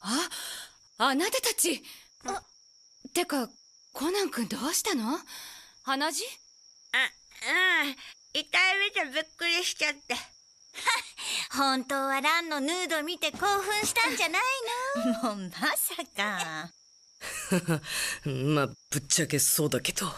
ああなたたちあてかコナン君どうしたの鼻血あうん遺体見てびっくりしちゃって 本当はランのヌード見て興奮したんじゃないの もうまさか まあぶっちゃけそうだけど